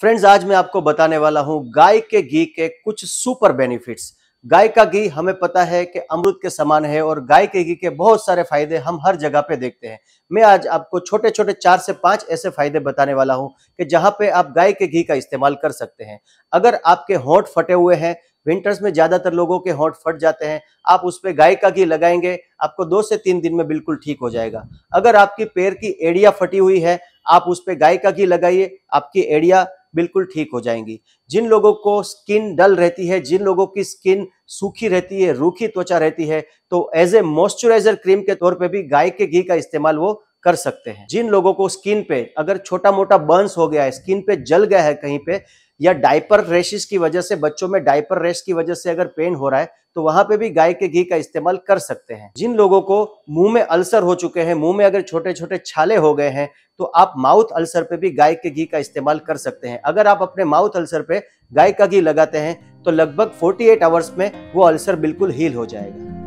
friends आज मैं आपको बताने वाला हूं गाय के घी के कुछ सुपर बेनिफिट्स गाय का घी हमें पता है कि अमृत के समान है और गाय के घी के बहुत सारे फायदे हम हर जगह पे देखते हैं मैं आज आपको छोटे छोटे चार से पांच ऐसे फायदे बताने वाला हूं कि जहां पे आप गाय के घी का इस्तेमाल कर सकते हैं अगर आपके होठ फटे हुए हैं विंटर्स में ज्यादातर लोगों के होठ फट जाते हैं आप उस पर गाय का घी लगाएंगे आपको दो से तीन दिन में बिल्कुल ठीक हो जाएगा अगर आपकी पैर की एड़िया फटी हुई है आप उस पर गाय का घी लगाइए आपकी एड़िया बिल्कुल ठीक हो जाएंगी जिन लोगों को स्किन डल रहती है जिन लोगों की स्किन सूखी रहती है रूखी त्वचा रहती है तो एज ए मॉइस्चराइजर क्रीम के तौर पे भी गाय के घी का इस्तेमाल वो कर सकते हैं जिन लोगों को स्किन पे अगर छोटा मोटा बर्न्स हो गया है स्किन पे जल गया है कहीं पे या डायपर रेशिस की वजह से बच्चों में डायपर रेश की वजह से अगर पेन हो रहा है तो वहां पे भी गाय के घी का इस्तेमाल कर सकते हैं जिन लोगों को मुंह में अल्सर हो चुके हैं मुंह में अगर छोटे छोटे छाले हो गए हैं तो आप माउथ अल्सर पे भी गाय के घी का इस्तेमाल कर सकते हैं अगर आप अपने माउथ अल्सर पे गाय का घी लगाते हैं तो लगभग 48 आवर्स में वो अल्सर बिल्कुल हील हो जाएगा